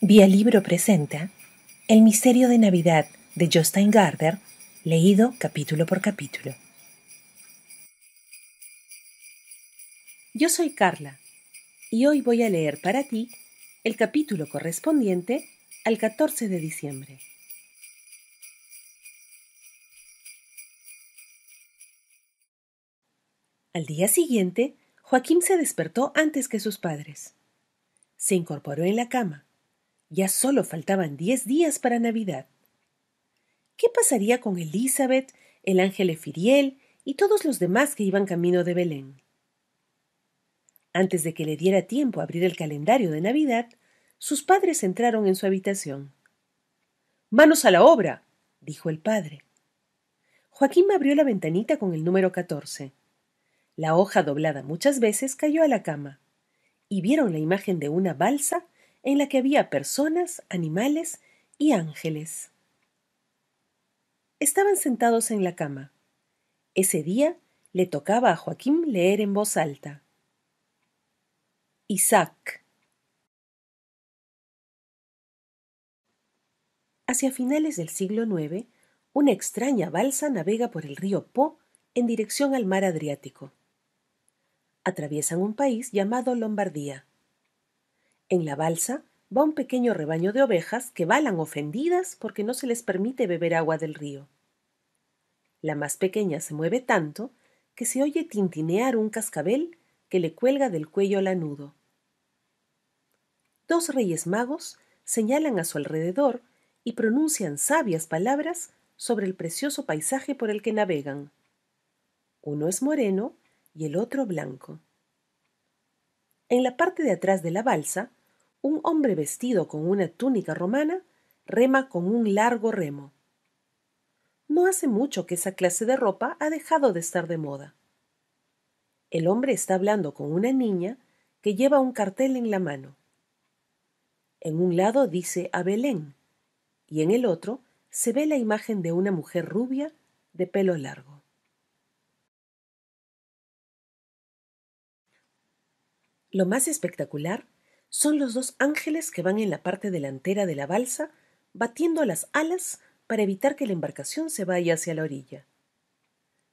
Vía Libro presenta El misterio de Navidad de Justin Gardner, leído capítulo por capítulo. Yo soy Carla y hoy voy a leer para ti el capítulo correspondiente al 14 de diciembre. Al día siguiente, Joaquín se despertó antes que sus padres. Se incorporó en la cama, ya solo faltaban diez días para Navidad. ¿Qué pasaría con Elizabeth, el ángel Efiriel y todos los demás que iban camino de Belén? Antes de que le diera tiempo a abrir el calendario de Navidad, sus padres entraron en su habitación. Manos a la obra, dijo el padre. Joaquín abrió la ventanita con el número 14. La hoja doblada muchas veces cayó a la cama y vieron la imagen de una balsa en la que había personas, animales y ángeles. Estaban sentados en la cama. Ese día le tocaba a Joaquín leer en voz alta. Isaac. Hacia finales del siglo IX, una extraña balsa navega por el río Po en dirección al mar Adriático. Atraviesan un país llamado Lombardía. En la balsa va un pequeño rebaño de ovejas que balan ofendidas porque no se les permite beber agua del río. La más pequeña se mueve tanto que se oye tintinear un cascabel que le cuelga del cuello lanudo. Dos reyes magos señalan a su alrededor y pronuncian sabias palabras sobre el precioso paisaje por el que navegan. Uno es moreno y el otro blanco. En la parte de atrás de la balsa un hombre vestido con una túnica romana rema con un largo remo. No hace mucho que esa clase de ropa ha dejado de estar de moda. El hombre está hablando con una niña que lleva un cartel en la mano. En un lado dice a Belén y en el otro se ve la imagen de una mujer rubia de pelo largo. Lo más espectacular son los dos ángeles que van en la parte delantera de la balsa, batiendo las alas para evitar que la embarcación se vaya hacia la orilla.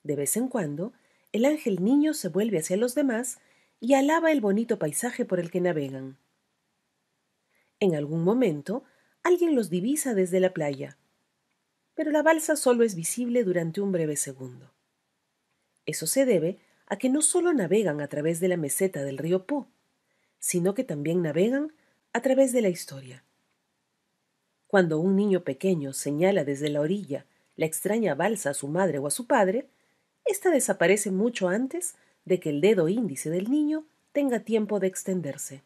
De vez en cuando, el ángel niño se vuelve hacia los demás y alaba el bonito paisaje por el que navegan. En algún momento, alguien los divisa desde la playa, pero la balsa solo es visible durante un breve segundo. Eso se debe a que no solo navegan a través de la meseta del río Po, sino que también navegan a través de la historia. Cuando un niño pequeño señala desde la orilla la extraña balsa a su madre o a su padre, ésta desaparece mucho antes de que el dedo índice del niño tenga tiempo de extenderse.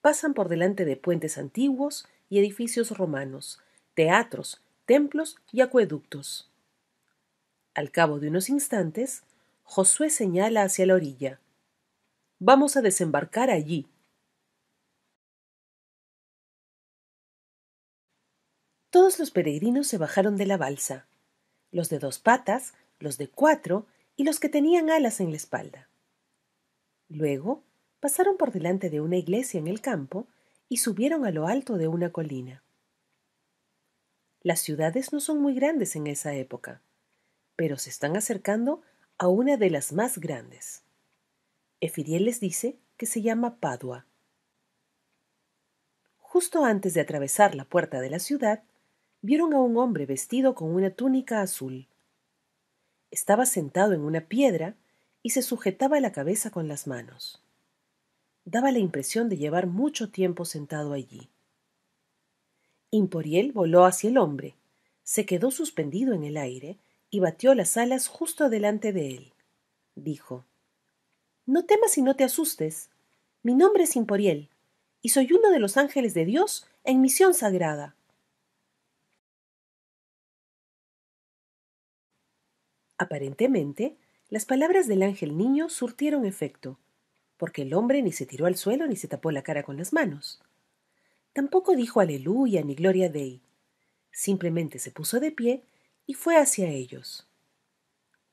Pasan por delante de puentes antiguos y edificios romanos, teatros, templos y acueductos. Al cabo de unos instantes, Josué señala hacia la orilla. Vamos a desembarcar allí. Todos los peregrinos se bajaron de la balsa, los de dos patas, los de cuatro y los que tenían alas en la espalda. Luego pasaron por delante de una iglesia en el campo y subieron a lo alto de una colina. Las ciudades no son muy grandes en esa época, pero se están acercando a una de las más grandes. Efidiel les dice que se llama Padua. Justo antes de atravesar la puerta de la ciudad, vieron a un hombre vestido con una túnica azul. Estaba sentado en una piedra y se sujetaba la cabeza con las manos. Daba la impresión de llevar mucho tiempo sentado allí. Imporiel voló hacia el hombre, se quedó suspendido en el aire y batió las alas justo delante de él. Dijo, no temas y no te asustes. Mi nombre es Imporiel, y soy uno de los ángeles de Dios en misión sagrada. Aparentemente, las palabras del ángel niño surtieron efecto, porque el hombre ni se tiró al suelo ni se tapó la cara con las manos. Tampoco dijo aleluya ni gloria dei. Simplemente se puso de pie y fue hacia ellos.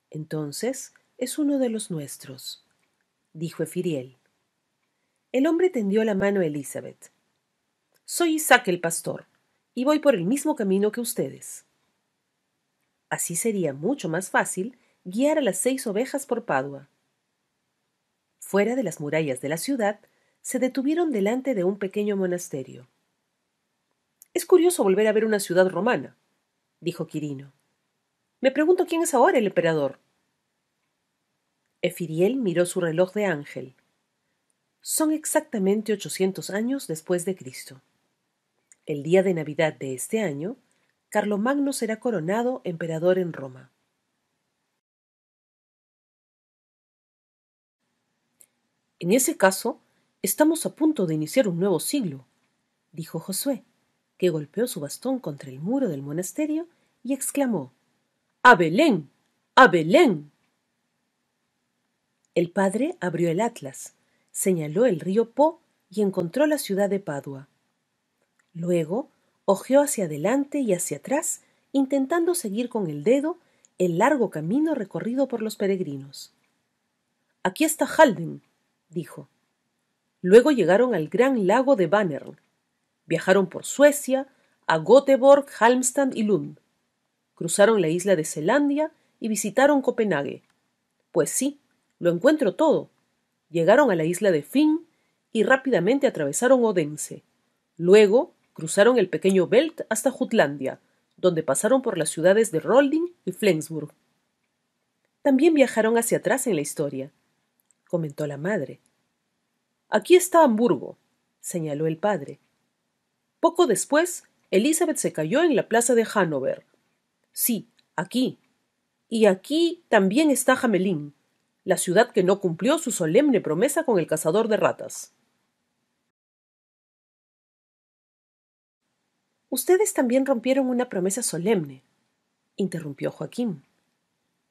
Entonces es uno de los nuestros, dijo Efiriel. El hombre tendió la mano a Elizabeth. Soy Isaac el pastor, y voy por el mismo camino que ustedes. Así sería mucho más fácil guiar a las seis ovejas por Padua. Fuera de las murallas de la ciudad, se detuvieron delante de un pequeño monasterio. Es curioso volver a ver una ciudad romana, dijo Quirino. Me pregunto quién es ahora el emperador. Efiriel miró su reloj de ángel. Son exactamente ochocientos años después de Cristo. El día de Navidad de este año, Carlomagno será coronado emperador en Roma. En ese caso, estamos a punto de iniciar un nuevo siglo, dijo Josué, que golpeó su bastón contra el muro del monasterio y exclamó: ¡A Belén! ¡A Belén! El padre abrió el atlas, señaló el río Po y encontró la ciudad de Padua. Luego, hojeó hacia adelante y hacia atrás, intentando seguir con el dedo el largo camino recorrido por los peregrinos. Aquí está Halden, dijo. Luego llegaron al gran lago de Bannern. Viajaron por Suecia, a Göteborg, Halmstad y Lund. Cruzaron la isla de Zelandia y visitaron Copenhague. Pues sí, lo encuentro todo. Llegaron a la isla de Finn y rápidamente atravesaron Odense. Luego cruzaron el pequeño Belt hasta Jutlandia, donde pasaron por las ciudades de Rolding y Flensburg. También viajaron hacia atrás en la historia, comentó la madre. Aquí está Hamburgo, señaló el padre. Poco después, Elizabeth se cayó en la plaza de Hanover. Sí, aquí. Y aquí también está Jamelín, la ciudad que no cumplió su solemne promesa con el cazador de ratas. Ustedes también rompieron una promesa solemne, interrumpió Joaquín,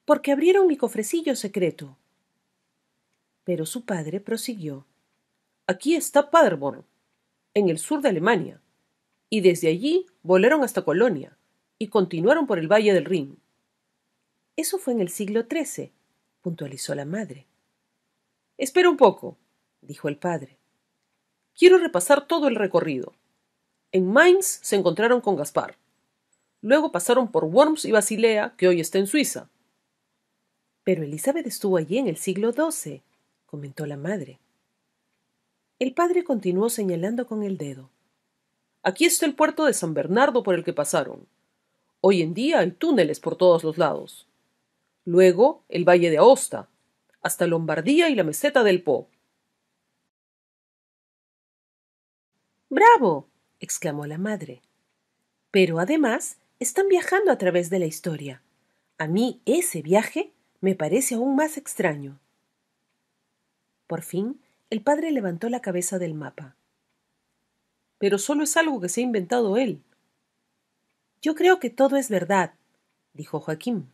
porque abrieron mi cofrecillo secreto. Pero su padre prosiguió. Aquí está Paderborn, en el sur de Alemania, y desde allí volaron hasta Colonia y continuaron por el Valle del Rin. Eso fue en el siglo XIII puntualizó la madre. Espera un poco, dijo el padre. Quiero repasar todo el recorrido. En Mainz se encontraron con Gaspar. Luego pasaron por Worms y Basilea, que hoy está en Suiza. Pero Elizabeth estuvo allí en el siglo XII, comentó la madre. El padre continuó señalando con el dedo. Aquí está el puerto de San Bernardo por el que pasaron. Hoy en día hay túneles por todos los lados luego el valle de Aosta, hasta Lombardía y la meseta del Po. ¡Bravo! exclamó la madre. Pero además están viajando a través de la historia. A mí ese viaje me parece aún más extraño. Por fin, el padre levantó la cabeza del mapa. Pero solo es algo que se ha inventado él. Yo creo que todo es verdad, dijo Joaquín.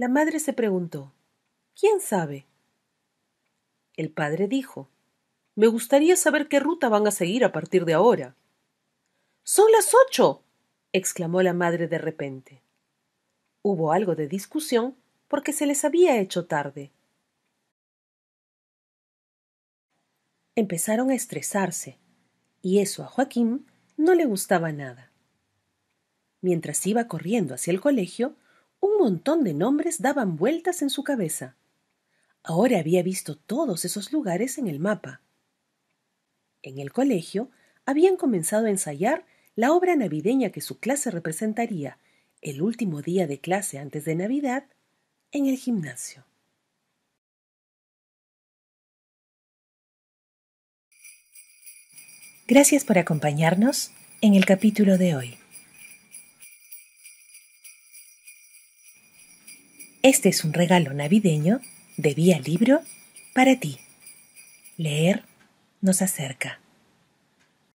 La madre se preguntó, ¿quién sabe? El padre dijo, me gustaría saber qué ruta van a seguir a partir de ahora. Son las ocho, exclamó la madre de repente. Hubo algo de discusión porque se les había hecho tarde. Empezaron a estresarse, y eso a Joaquín no le gustaba nada. Mientras iba corriendo hacia el colegio, un montón de nombres daban vueltas en su cabeza. Ahora había visto todos esos lugares en el mapa. En el colegio habían comenzado a ensayar la obra navideña que su clase representaría el último día de clase antes de Navidad en el gimnasio. Gracias por acompañarnos en el capítulo de hoy. Este es un regalo navideño de Vía Libro para ti. Leer nos acerca.